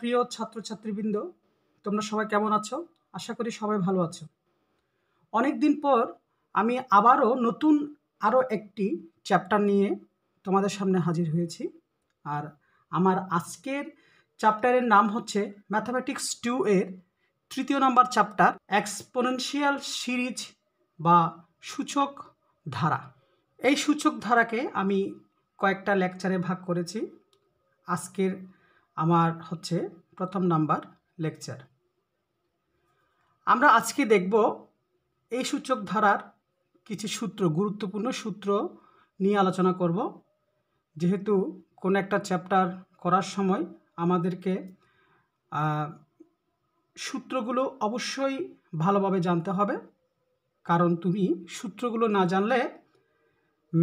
প্রিয় ছাত্রছাত্রীবৃন্দ তোমরা সবাই কেমন আছো আশা করি সবাই ভালো আছো অনেক দিন পর আমি আবারও নতুন আরও একটি চ্যাপ্টার নিয়ে তোমাদের সামনে হাজির হয়েছি আর আমার আজকের চ্যাপ্টারের নাম হচ্ছে ম্যাথামেটিক্স টু এর তৃতীয় নম্বর চ্যাপ্টার এক্সপোনেনশিয়াল সিরিজ বা সূচক ধারা এই সূচক ধারাকে আমি কয়েকটা লেকচারে ভাগ করেছি আজকের আমার হচ্ছে প্রথম নাম্বার লেকচার আমরা আজকে দেখব এই সূচক ধারার কিছু সূত্র গুরুত্বপূর্ণ সূত্র নিয়ে আলোচনা করব যেহেতু কোন একটা চ্যাপ্টার করার সময় আমাদেরকে সূত্রগুলো অবশ্যই ভালোভাবে জানতে হবে কারণ তুমি সূত্রগুলো না জানলে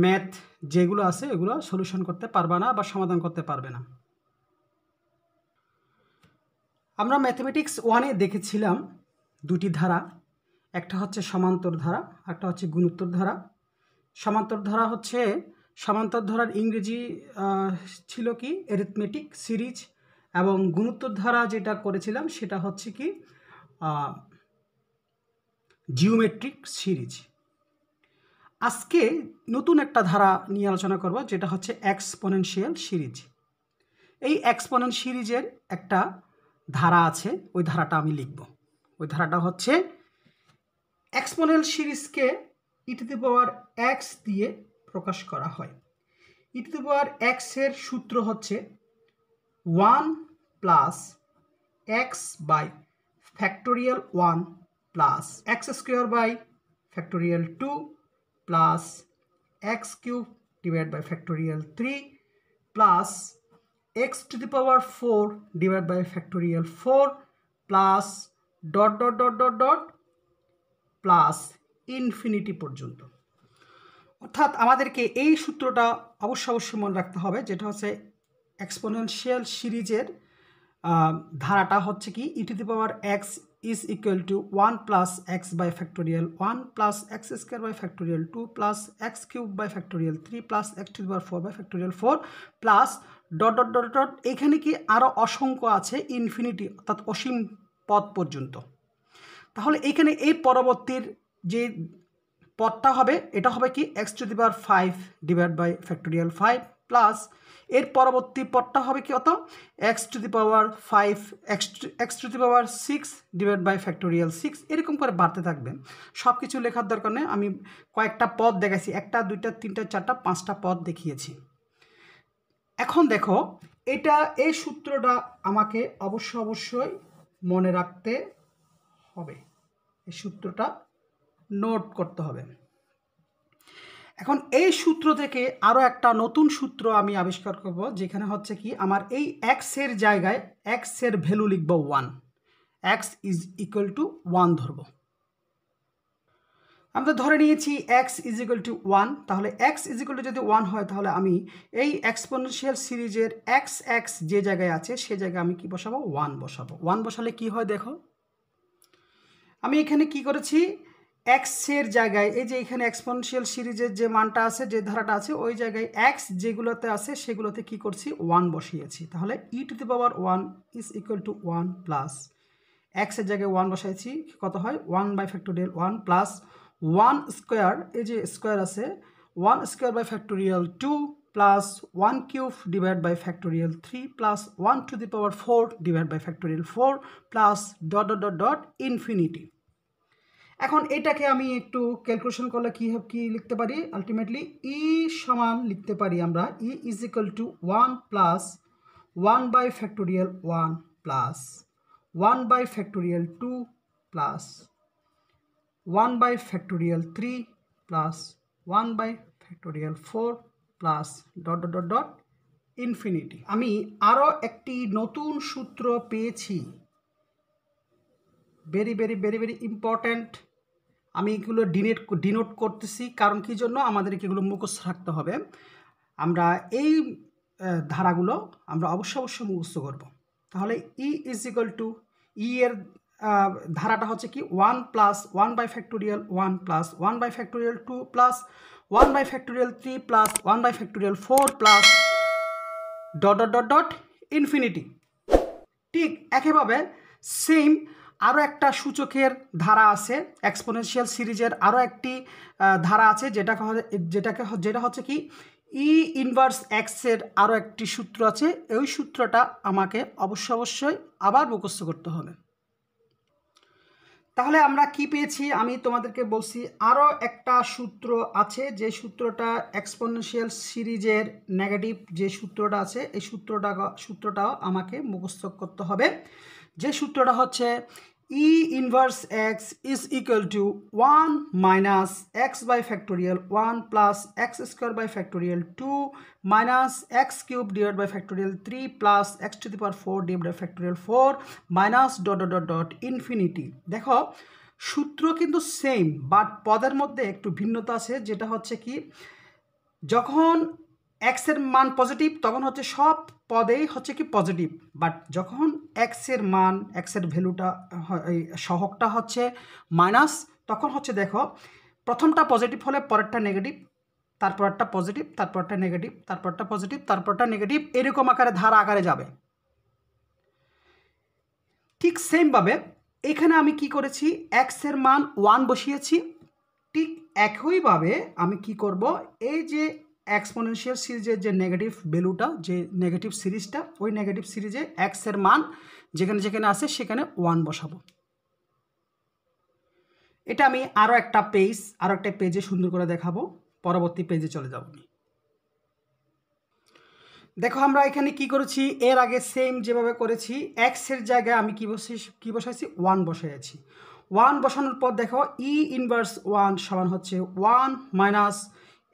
ম্যাথ যেগুলো আছে এগুলো সলিউশন করতে পারবা না বা সমাধান করতে পারবে না আমরা ম্যাথমেটিক্স ওয়ানে দেখেছিলাম দুটি ধারা একটা হচ্ছে সমান্তর ধারা একটা হচ্ছে গুণোত্তর ধারা সমান্তর ধারা হচ্ছে সমান্তর ধারার ইংরেজি ছিল কি এরিথমেটিক সিরিজ এবং গুণোত্তর ধারা যেটা করেছিলাম সেটা হচ্ছে কি জিওমেট্রিক সিরিজ আজকে নতুন একটা ধারা নিয়ে আলোচনা করব যেটা হচ্ছে এক্সপোনেনশিয়াল সিরিজ এই এক্সপোনেন্ট সিরিজের একটা ধারা আছে ওই ধারাটা আমি লিখব ওই ধারাটা হচ্ছে এক্সপোনেল সিরিজকে ইটিতে পাওয়ার এক্স দিয়ে প্রকাশ করা হয় ইটিতে পাওয়ার এক্সের সূত্র হচ্ছে one plus x by factorial one plus x square by factorial two plus x cube divide by factorial three plus x to the power four divide by factorial four plus dot dot dot dot dot plus infinity পর্যন্ত অর্থাৎ আমাদেরকে এই সূত্রটা অবশ্য অবশ্যই মনে রাখতে হবে যেটা হচ্ছে এক্সপোনেনশিয়াল সিরিজের ধারাটা হচ্ছে কি e to the power x is equal to one plus x by factorial one plus x square by factorial two plus x cube by factorial three plus x to the power four by factorial four plus dot dot dot dot এখানে কি আরও অসংখ্য আছে infinity অর্থাৎ অসীম পথ পর্যন্ত তাহলে এখানে এই পরবর্তীর যে পথটা হবে এটা হবে কি x to the power five divide by factorial five plus এর পরবর্তী পথটা হবে কি অত x to the power five x to x to the power six divide by factorial six এরকম করে বাড়তে থাকবে সব কিছু লেখার দরকার নেই আমি কয়েকটা পথ দেখাইছি একটা দুইটা তিনটা চারটা পাঁচটা পদ দেখিয়েছি এখন দেখো এটা এই সূত্রটা আমাকে অবশ্য অবশ্যই মনে রাখতে হবে এই সূত্রটা নোট করতে হবে এখন এই সূত্র থেকে আরও একটা নতুন সূত্র আমি আবিষ্কার করব যেখানে হচ্ছে কি আমার এই এক্সের জায়গায় এক্সের ভ্যালু লিখব one x is equal to one ধরবো আমরা ধরে নিয়েছি x is equal to one তাহলে এক্স ইজ ইকুয়াল টু যদি ওয়ান হয় তাহলে আমি এই এক্সপোনেনশিয়াল সিরিজের এক্স এক্স যে জায়গায় আছে সে জায়গায় আমি কি বসাবো ওয়ান বসাবো ওয়ান বসালে কি হয় দেখো আমি এখানে কি করেছি এক্সের জায়গায় এই যে এখানে এক্সপোনেনশিয়াল সিরিজের যে মানটা আছে যে ধারাটা আছে ওই জায়গায় এক্স যেগুলোতে আছে সেগুলোতে কি করছি ওয়ান বসিয়েছি তাহলে e to the power one is equal to one plus এক্সের জায়গায় ওয়ান বসাইছি কত হয় one by factorial one plus one square এই যে স্কোয়ার আছে one square by factorial two plus one cube divide by factorial three plus one to the power four divide by factorial four plus dot dot dot dot infinity এখন এটাকে আমি একটু calculation করলে কী কী লিখতে পারি আলটিমেটলি ই সমান লিখতে পারি আমরা e is equal to one plus one by factorial one plus one by factorial two plus 1 by factorial 3 plus 1 by factorial 4 plus dot dot dot dot infinity আমি আরও একটি নতুন সূত্র পেয়েছি very very very very important আমি এগুলো ডিনেট denote করতেছি কারণ কি জন্য আমাদেরকে এগুলো মুখস্থ রাখতে হবে আমরা এই ধারাগুলো আমরা অবশ্য অবশ্যই মুখস্থ করব তাহলে e is equal to e এর ধারাটা হচ্ছে কি one plus one by factorial one plus one by factorial two plus one by factorial three plus one by factorial four plus dot dot dot dot infinity ঠিক একইভাবে same আরও একটা সূচকের ধারা আছে এক্সপোনেনশিয়াল সিরিজের আরও একটি ধারা আছে যেটাকে যেটাকে যেটা হচ্ছে কি ই ইনভার্স এক্সের আরও একটি সূত্র আছে ওই সূত্রটা আমাকে অবশ্য অবশ্যই আবার মুখস্থ করতে হবে তাহলে আমরা কি পেয়েছি আমি তোমাদেরকে বলছি আরও একটা সূত্র আছে যে সূত্রটা এক্সপোনেনশিয়াল সিরিজের নেগেটিভ যে সূত্রটা আছে এই সূত্রটা সূত্রটাও আমাকে মুখস্থ করতে হবে যে সূত্রটা হচ্ছে e inverse x is equal to 1 minus x by factorial 1 plus x square by factorial 2 minus x cube divided by factorial 3 plus x to the power 4 divided by factorial 4 minus dot dot dot dot infinity দেখো সূত্র কিন্তু same but পদের মধ্যে একটু ভিন্নতা আছে যেটা হচ্ছে কি যখন এক্সের মান পজিটিভ তখন হচ্ছে সব পদেই হচ্ছে কি পজিটিভ বাট যখন এক্সের মান এক্সের ভ্যালুটা সহকটা হচ্ছে মাইনাস তখন হচ্ছে দেখো প্রথমটা পজিটিভ হলে পরেরটা নেগেটিভ তারপরটা পজিটিভ তারপরটা নেগেটিভ তারপরটা পজিটিভ তারপরটা নেগেটিভ এরকম আকারে ধারা আকারে যাবে ঠিক সেমভাবে এখানে আমি কি করেছি এক্সের মান ওয়ান বসিয়েছি ঠিক একইভাবে আমি কি করব এই যে এক্সপোনেনশিয়াল সিরিজের যে নেগেটিভ ভ্যালুটা যে নেগেটিভ সিরিজটা ওই নেগেটিভ সিরিজে এক্সের মান যেখানে যেখানে আছে সেখানে ওয়ান বসাবো এটা আমি আরও একটা পেজ আরও একটা পেজে সুন্দর করে দেখাবো পরবর্তী পেজে চলে যাব দেখো আমরা এখানে কি করেছি এর আগে সেম যেভাবে করেছি এক্সের জায়গায় আমি কী বসে কী বসাইছি ওয়ান বসাইছি ওয়ান বসানোর পর দেখো ই ইনভার্স ওয়ান সমান হচ্ছে ওয়ান মাইনাস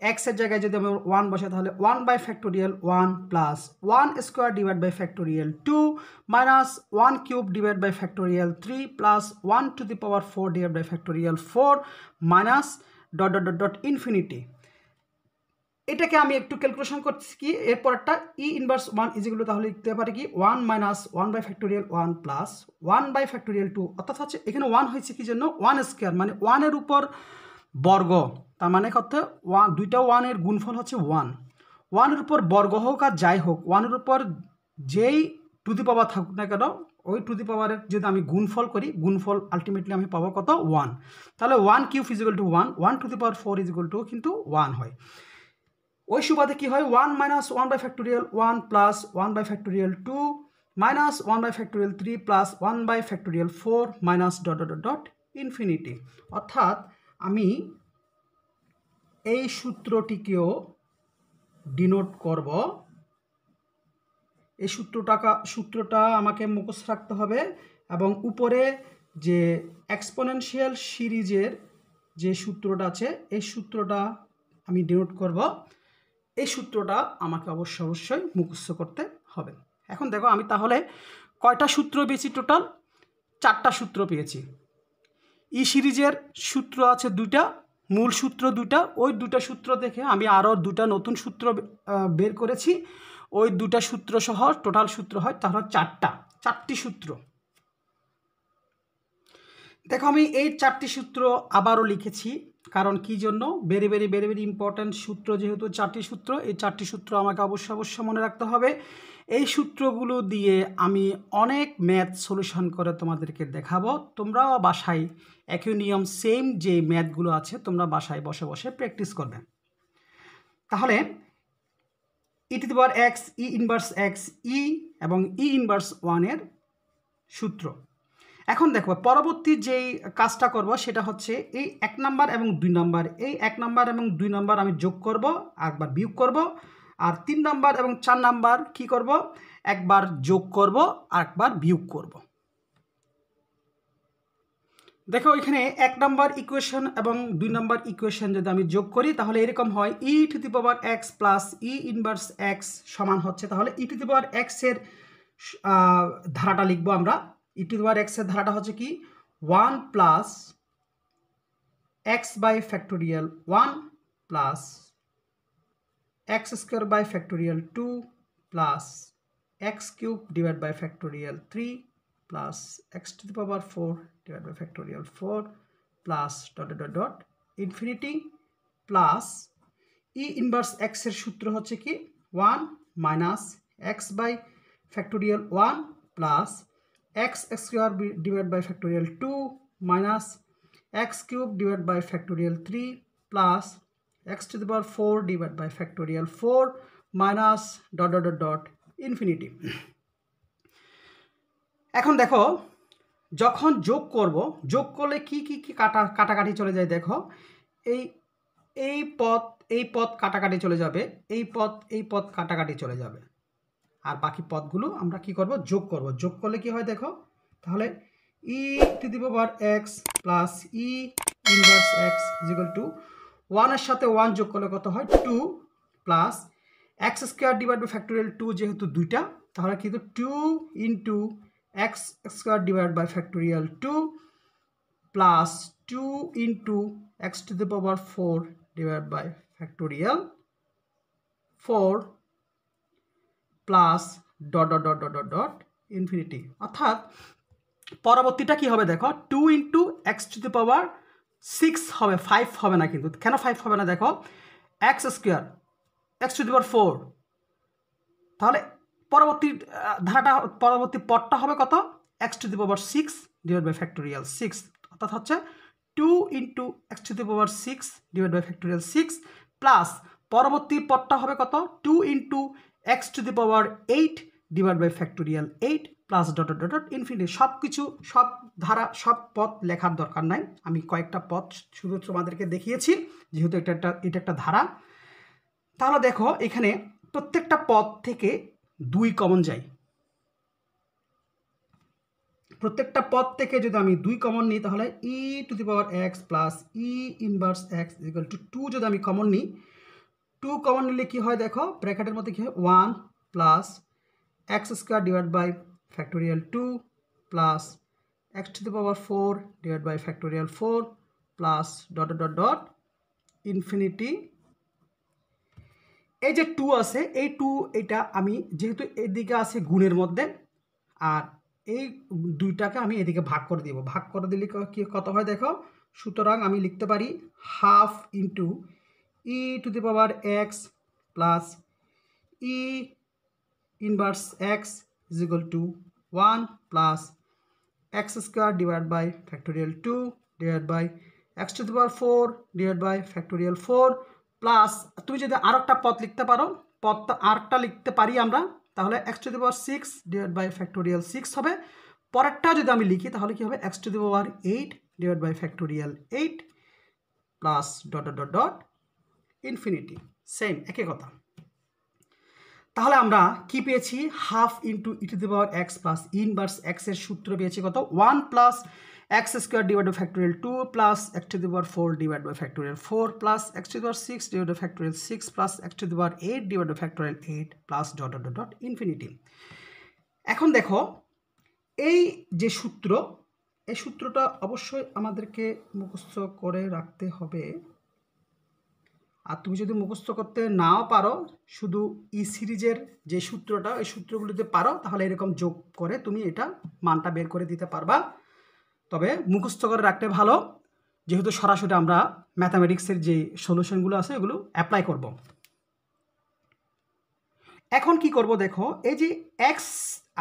এক্সের জায়গায় যদি আমি ওয়ান বসে তাহলে one by factorial one plus one square divide by factorial two minus one cube divide by factorial three plus one to the power four divide by factorial four minus dot dot dot dot infinity এটাকে আমি একটু calculation করছি কি এরপরটা ই inverse one ইজিগুলো তাহলে লিখতে পারি কি one minus one by factorial one plus one by factorial two অর্থাৎ হচ্ছে এখানে ওয়ান হয়েছে কি জন্য ওয়ান স্কোয়ার মানে ওয়ানের উপর বর্গ তার মানে কত ওয়ান দুইটা ওয়ানের গুণফল হচ্ছে ওয়ান ওয়ানের উপর বর্গ হোক আর যাই হোক ওয়ানের উপর যেই টু দি পাওয়ার থাকুক না কেন ওই টু দি পাওয়ারের যদি আমি গুণফল করি গুণফল আলটিমেটলি আমি পাবো কত ওয়ান তাহলে one cube is to one one to the power four is to কিন্তু ওয়ান হয় ওই সুবাদে কী হয় one minus one by factorial one plus one by factorial two minus one by factorial three plus one by factorial four minus dot dot dot infinity অর্থাৎ আমি এই সূত্রটিকেও denote করব এই সূত্রটাকা সূত্রটা আমাকে মুখস্থ রাখতে হবে এবং উপরে যে এক্সপোনেনশিয়াল সিরিজের যে সূত্রটা আছে এই সূত্রটা আমি ডিনোট করব এই সূত্রটা আমাকে অবশ্য অবশ্যই মুখস্থ করতে হবে এখন দেখো আমি তাহলে কয়টা সূত্র পেয়েছি টোটাল চারটা সূত্র পেয়েছি ই সিরিজের সূত্র আছে দুটা মূল সূত্র দুটা ওই দুটা সূত্র দেখে আমি আরও দুটা নতুন সূত্র বের করেছি ওই দুটা সূত্র সহ টোটাল সূত্র হয় তাহলে চারটা চারটি সূত্র দেখো আমি এই চারটি সূত্র আবারও লিখেছি কারণ কি জন্য very very very very important সূত্র যেহেতু চারটি সূত্র এই চারটি সূত্র আমাকে অবশ্য অবশ্য মনে রাখতে হবে এই সূত্রগুলো দিয়ে আমি অনেক ম্যাথ সলিউশন করে তোমাদেরকে দেখাবো তোমরাও বাসায় একই নিয়ম সেম যে ম্যাথগুলো আছে তোমরা বাসায় বসে বসে প্র্যাকটিস করবে তাহলে e to power x e inverse x e এবং ই ইনভার্স ওয়ানের সূত্র এখন দেখো পরবর্তী যেই কাজটা করব সেটা হচ্ছে এই এক নাম্বার এবং দুই নাম্বার এই এক নাম্বার এবং দুই নাম্বার আমি যোগ করব একবার বিয়োগ করব আর তিন নাম্বার এবং চার নাম্বার কি করব একবার যোগ করব একবার বিয়োগ করব দেখো এখানে এক নাম্বার ইকুয়েশন এবং দুই নাম্বার ইকুয়েশন যদি আমি যোগ করি তাহলে এরকম হয় e to the power x plus e inverse x সমান হচ্ছে তাহলে ই টু দি পাওয়ার এক্সের ধারাটা লিখবো আমরা ই টু দেওয়ার এক্সের ধারাটা হচ্ছে কি one plus x by factorial one plus x square by factorial two plus x cube divide by factorial three plus x to the power four divide by factorial four plus dot dot dot infinity plus e inverse x এর সূত্র হচ্ছে কি one minus x by factorial one plus x square divided by factorial 2 minus x cube divided by factorial 3 plus x to the power 4 divided by factorial 4 minus dot dot dot dot infinity এখন দেখো যখন যোগ করব যোগ করলে কি কি কি কাটা কাটাকাটি চলে যায় দেখো এই এই পথ এই পথ কাটাকাটি চলে যাবে এই পথ এই পথ কাটাকাটি চলে যাবে আর বাকি পদগুলো আমরা কি করব যোগ করব যোগ করলে কি হয় দেখো তাহলে e to the power x plus e inverse x is equal to ওয়ানের সাথে ওয়ান যোগ করলে কত হয় two plus x square divide by factorial two যেহেতু দুইটা তাহলে কিন্তু two into x square divide by factorial two plus two into x to the power four divide by factorial four plus dot dot dot dot dot infinity অর্থাৎ পরবর্তীটা কি হবে দেখো two into x to the power six হবে five হবে না কিন্তু কেন ফাইভ হবে না দেখো x square x to the power four তাহলে পরবর্তী ধারাটা পরবর্তী পটটা হবে কত x to the power six divide by factorial six অর্থাৎ হচ্ছে two into x to the power six divide by factorial six plus পরবর্তী পটটা হবে কত two into x to the power eight divide by factorial eight plus dot dot dot infinity সব কিছু সব ধারা সব পথ লেখার দরকার নাই আমি কয়েকটা পথ শুধুমাত্র আমাদেরকে দেখিয়েছি যেহেতু এটা একটা এটা একটা ধারা তাহলে দেখো এখানে প্রত্যেকটা পথ থেকে দুই কমন যায় প্রত্যেকটা পদ থেকে যদি আমি দুই কমন নিই তাহলে e to the power x plus e inverse x equal to two যদি আমি কমন নিই টু কমন নিলে কী হয় দেখো ব্র্যাকেটের মধ্যে কী হয় one plus x square divide by factorial two plus x to the power four divide by factorial four plus dot dot dot infinity এই যে টু আছে এই টু এটা আমি যেহেতু এদিকে আছে গুণের মধ্যে আর এই দুইটাকে আমি এদিকে ভাগ করে দিব ভাগ করে দিলে কী কত হয় দেখো সুতরাং আমি লিখতে পারি half into e to the power x plus e inverse x is to one plus plus x square by by two 2 by x to to the four 4 by factorial four plus তুমি যদি আর একটা পথ লিখতে পারো পথটা আরেকটা লিখতে পারি আমরা তাহলে x to the power six divide by factorial six হবে পরেরটা যদি আমি লিখি তাহলে কী হবে x to the power eight divide by factorial eight plus dot dot dot infinity same একই কথা তাহলে আমরা কি পেয়েছি half into e to the power x plus inverse এক্সের সূত্র পেয়েছি কত one plus x square divide by factorial two plus x to the power four divide by factorial four plus x to the power six divide by factorial six plus x to the power eight divide by factorial eight plus dot dot dot infinity এখন দেখো এই যে সূত্র এই সূত্রটা অবশ্যই আমাদেরকে মুখস্থ করে রাখতে হবে আর তুমি যদি মুখস্থ করতে নাও পারো শুধু ই e সিরিজের যে সূত্রটা ওই সূত্রগুলিতে পারো তাহলে এরকম যোগ করে তুমি এটা মানটা বের করে দিতে পারবা তবে মুখস্থ করে রাখতে ভালো যেহেতু সরাসরি আমরা ম্যাথামেটিক্সের যে সলিউশনগুলো আছে এগুলো অ্যাপ্লাই করব এখন কি করব দেখো এই যে এক্স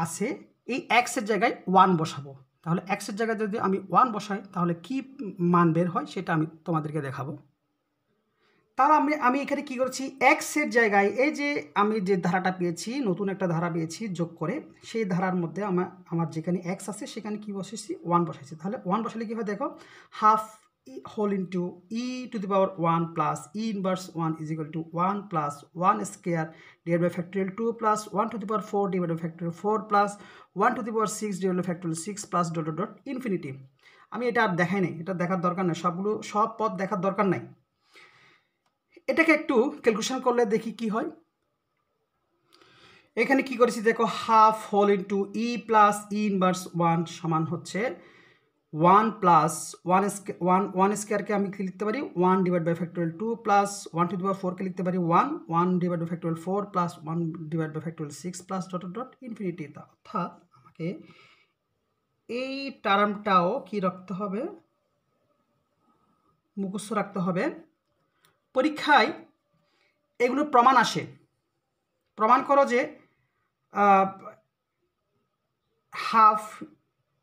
আছে এই এক্সের জায়গায় ওয়ান বসাবো তাহলে এক্সের জায়গায় যদি আমি ওয়ান বসাই তাহলে কি মান বের হয় সেটা আমি তোমাদেরকে দেখাবো তাহলে আমি আমি এখানে কী করছি এক্সের জায়গায় এই যে আমি যে ধারাটা পেয়েছি নতুন একটা ধারা পেয়েছি যোগ করে সেই ধারার মধ্যে আমার আমার যেখানে এক্স আছে সেখানে কী বসেছি ওয়ান বসাইছি তাহলে ওয়ান বসালে কী হয় দেখো half e whole into e to the power one plus e inverse one is equal to one plus one square divide by factorial two plus one to the power four divide by factorial four plus one to the power six divide by factorial six plus dot dot infinity আমি এটা আর দেখাই নাই এটা দেখার দরকার নেই সবগুলো সব পথ দেখার দরকার নাই এটাকে একটু ক্যালকুলেশন করলে দেখি কি হয় এখানে কি করেছি দেখো half whole into e plus e inverse one সমান হচ্ছে one plus one one one স্কোয়ারকে আমি কি লিখতে পারি one divide by factorial two plus one two দিবার ফোরকে লিখতে পারি one one divide by factorial four plus one divide by factorial six plus dot dot infinity অর্থাৎ আমাকে এই টার্মটাও কি রাখতে হবে মুখস্থ রাখতে হবে পরীক্ষায় এগুলোর প্রমাণ আসে প্রমাণ করো যে half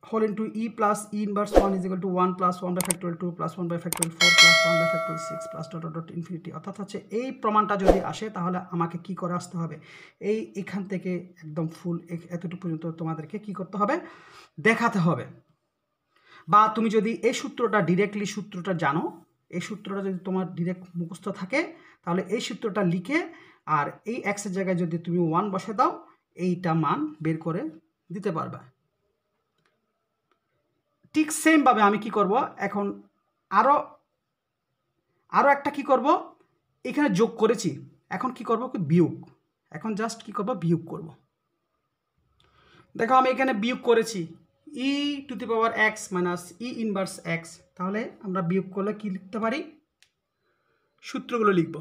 whole into e plus e inverse one is equal to one plus one by factorial two plus one by factorial four plus one by factorial six plus dot dot infinity অর্থাৎ হচ্ছে এই প্রমাণটা যদি আসে তাহলে আমাকে কি করে আসতে হবে এই এখান থেকে একদম ফুল এতটুকু পর্যন্ত তোমাদেরকে কি করতে হবে দেখাতে হবে বা তুমি যদি এই সূত্রটা ডিরেক্টলি সূত্রটা জানো এই সূত্রটা যদি তোমার ডিরেক্ট মুখস্থ থাকে তাহলে এই সূত্রটা লিখে আর এই এক্সের জায়গায় যদি তুমি ওয়ান বসে দাও এইটা মান বের করে দিতে পারবে ঠিক সেমভাবে আমি কি করব এখন আরও আরও একটা কি করব এখানে যোগ করেছি এখন কি করব বিয়োগ এখন জাস্ট কি করব বিয়োগ করব দেখো আমি এখানে বিয়োগ করেছি e to the power x minus e inverse x তাহলে আমরা বিয়োগ করলে কি লিখতে পারি সূত্রগুলো লিখব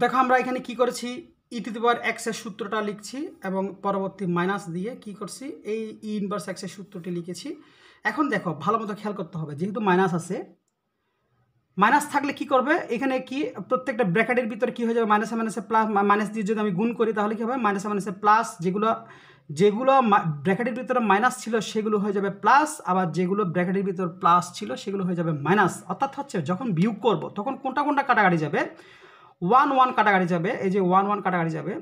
দেখো আমরা এখানে কি করেছি ই টু দি পাওয়ার এক্সের সূত্রটা লিখছি এবং পরবর্তী মাইনাস দিয়ে কি করছি এই ই ইনভার্স এক্সের সূত্রটি লিখেছি এখন দেখো ভালো মতো খেয়াল করতে হবে যেহেতু মাইনাস আছে মাইনাস থাকলে কি করবে এখানে কি প্রত্যেকটা ব্র্যাকেটের ভিতরে কি হয়ে যাবে মাইনাসে মাইনাসে প্লাস মাইনাস দিয়ে যদি আমি গুণ করি তাহলে কী হবে মাইনাসে মাইনাসে প্লাস যেগুলো যেগুলো ব্র্যাকেটের ভিতরে মাইনাস ছিল সেগুলো হয়ে যাবে প্লাস আবার যেগুলো ব্র্যাকেটের ভিতর প্লাস ছিল সেগুলো হয়ে যাবে মাইনাস অর্থাৎ হচ্ছে যখন বিয়োগ করব তখন কোনটা কোনটা কাটাগাড়ি যাবে ওয়ান ওয়ান কাটাগাড়ি যাবে এই যে ওয়ান ওয়ান কাটাগাড়ি যাবে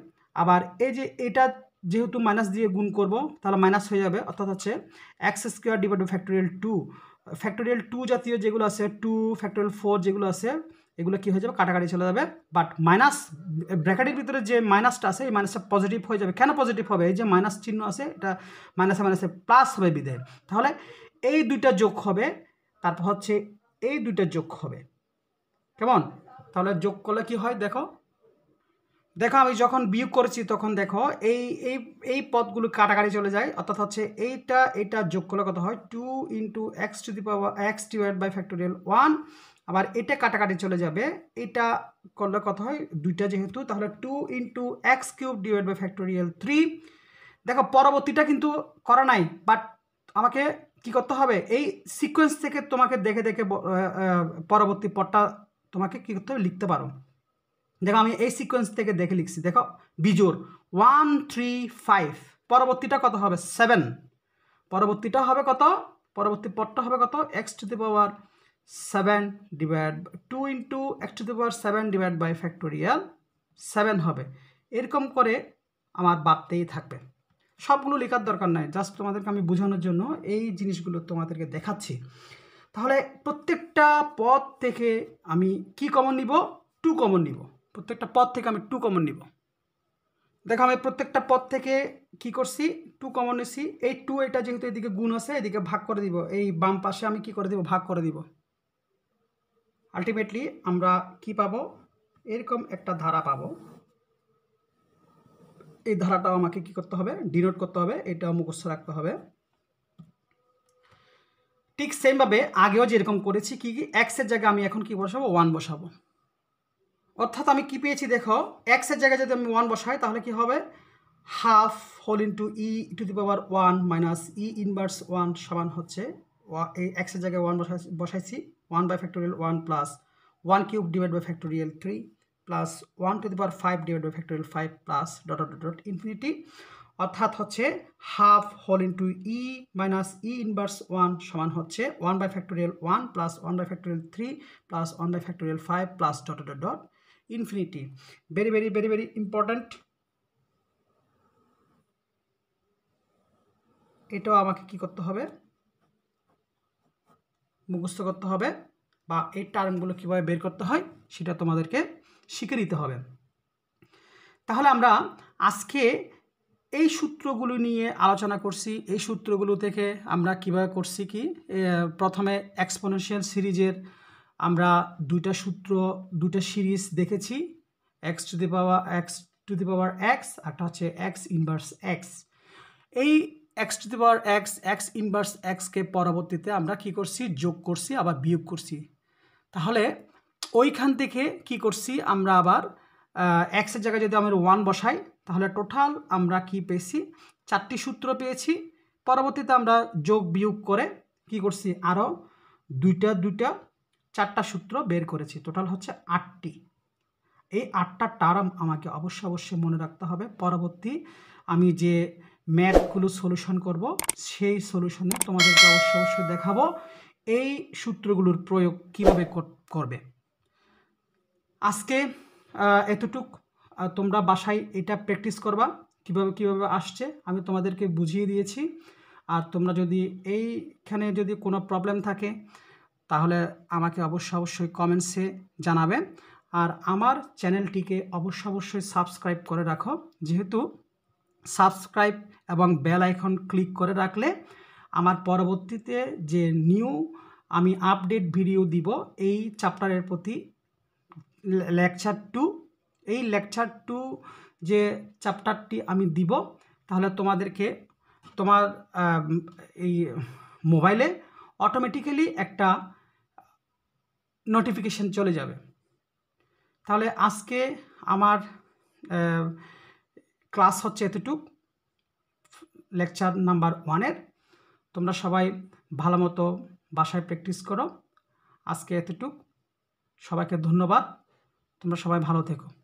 আবার এই যে এটা যেহেতু মাইনাস দিয়ে গুণ করব তাহলে মাইনাস হয়ে যাবে অর্থাৎ হচ্ছে x square divide factorial two factorial two জাতীয় যেগুলো আছে টু ফ্যাক্টোরিয়াল ফোর যেগুলো আছে এগুলো কি হয়ে যাবে কাটাকাটি চলে যাবে বাট মাইনাস ব্র্যাকেটের ভিতরে যে মাইনাসটা আছে এই মাইনাসটা পজিটিভ হয়ে যাবে কেন পজিটিভ হবে এই যে মাইনাস চিহ্ন আছে এটা মাইনাসে মাইনাসে প্লাস হবে বিদে তাহলে এই দুইটা যোগ হবে তারপর হচ্ছে এই দুইটা যোগ হবে কেমন তাহলে যোগ করলে কি হয় দেখো দেখো আমি যখন বিয়োগ করেছি তখন দেখো এই এই এই পদগুলো কাটাকাটি চলে যায় অর্থাৎ হচ্ছে এইটা এটা যোগ করলে কত হয় two into x to the power x divide by factorial one আবার এটা কাটাকাটি চলে যাবে এটা করলে কত হয় দুইটা যেহেতু তাহলে two into x cube divide by factorial three দেখো পরবর্তীটা কিন্তু করা নাই বাট আমাকে কি করতে হবে এই সিকোয়েন্স থেকে তোমাকে দেখে দেখে পরবর্তী পটটা তোমাকে কী করতে হবে লিখতে পারো দেখো আমি এই সিকোয়েন্স থেকে দেখে লিখছি দেখো বিজোর ওয়ান থ্রি ফাইভ পরবর্তীটা কত হবে সেভেন পরবর্তীটা হবে কত পরবর্তী পটটা হবে কত x to the power seven divide two into x to the power seven divide by factorial seven হবে এরকম করে আমার বাড়তেই থাকবে সবগুলো লেখার দরকার নাই জাস্ট তোমাদেরকে আমি বোঝানোর জন্য এই জিনিসগুলো তোমাদেরকে দেখাচ্ছি তাহলে প্রত্যেকটা পদ থেকে আমি কি কমন নিব টু কমন নিব প্রত্যেকটা পদ থেকে আমি টু কমন নিব দেখো আমি প্রত্যেকটা পদ থেকে কি করছি টু কমন নিছি এই টু এটা যেহেতু এদিকে গুণ আছে এদিকে ভাগ করে দিব এই বাম পাশে আমি কি করে দিব ভাগ করে দিব আলটিমেটলি আমরা কি পাবো এরকম একটা ধারা পাবো এই ধারাটাও আমাকে কি করতে হবে ডিনোট করতে হবে এটাও মুখস্থ রাখতে হবে ঠিক সেমভাবে আগেও যেরকম করেছি কি কি এক্সের জায়গায় আমি এখন কি বসাবো ওয়ান বসাবো অর্থাৎ আমি কি পেয়েছি দেখো এক্সের জায়গায় যদি আমি ওয়ান বসাই তাহলে কি হবে half whole into e to the power one minus e inverse one সমান হচ্ছে এই এক্সের জায়গায় ওয়ান বসাই বসাইছি 1 by factorial 1 plus 1 cube divided by factorial 3 plus 1 to the power 5 divided by factorial 5 plus dot dot dot, dot infinity অর্থাৎ হচ্ছে half whole into e minus e inverse one সমান হচ্ছে one by factorial one plus one by factorial three plus one by factorial five plus dot dot dot infinity very very very very important এটাও আমাকে কি করতে হবে মুখস্থ করতে হবে বা এই টার্মগুলো কীভাবে বের করতে হয় সেটা তোমাদেরকে শিখে নিতে হবে তাহলে আমরা আজকে এই সূত্রগুলো নিয়ে আলোচনা করছি এই সূত্রগুলো থেকে আমরা কিভাবে করছি কি প্রথমে এক্সপোনেনশিয়াল সিরিজের আমরা দুইটা সূত্র দুইটা সিরিজ দেখেছি x to the power x to the power x আরটা হচ্ছে এক্স ইনভার্স এক্স এই x to the power x x inverse এক্সকে পরবর্তীতে আমরা কি করছি যোগ করছি আবার বিয়োগ করছি তাহলে ওইখান থেকে কি করছি আমরা আবার এক্সের জায়গায় যদি আমরা ওয়ান বসাই তাহলে টোটাল আমরা কি পেয়েছি চারটি সূত্র পেয়েছি পরবর্তীতে আমরা যোগ বিয়োগ করে কি করছি আরও দুইটা দুইটা চারটা সূত্র বের করেছি টোটাল হচ্ছে আটটি এই আটটা টার্ম আমাকে অবশ্যই অবশ্যই মনে রাখতে হবে পরবর্তী আমি যে ম্যাথগুলো সলিউশন করব সেই সলিউশনে তোমাদেরকে অবশ্যই অবশ্যই দেখাবো এই সূত্রগুলোর প্রয়োগ কিভাবে করবে আজকে এতটুক তোমরা বাসায় এটা প্র্যাকটিস করবা কিভাবে কিভাবে আসছে আমি তোমাদেরকে বুঝিয়ে দিয়েছি আর তোমরা যদি এইখানে যদি কোনো প্রবলেম থাকে তাহলে আমাকে অবশ্যই অবশ্যই কমেন্টসে জানাবে আর আমার চ্যানেলটিকে অবশ্যই অবশ্যই সাবস্ক্রাইব করে রাখো যেহেতু সাবস্ক্রাইব এবং বেল আইকন ক্লিক করে রাখলে আমার পরবর্তীতে যে নিউ আমি আপডেট ভিডিও দিব এই চ্যাপ্টারের প্রতি লেকচার টু এই লেকচার টু যে চ্যাপ্টারটি আমি দিব তাহলে তোমাদেরকে তোমার এই মোবাইলে অটোমেটিক্যালি একটা নোটিফিকেশন চলে যাবে তাহলে আজকে আমার ক্লাস হচ্ছে এতটুক লেকচার নাম্বার ওয়ানের তোমরা সবাই ভালো মতো বাসায় প্র্যাকটিস করো আজকে এতটুক সবাইকে ধন্যবাদ তোমরা সবাই ভালো থেকো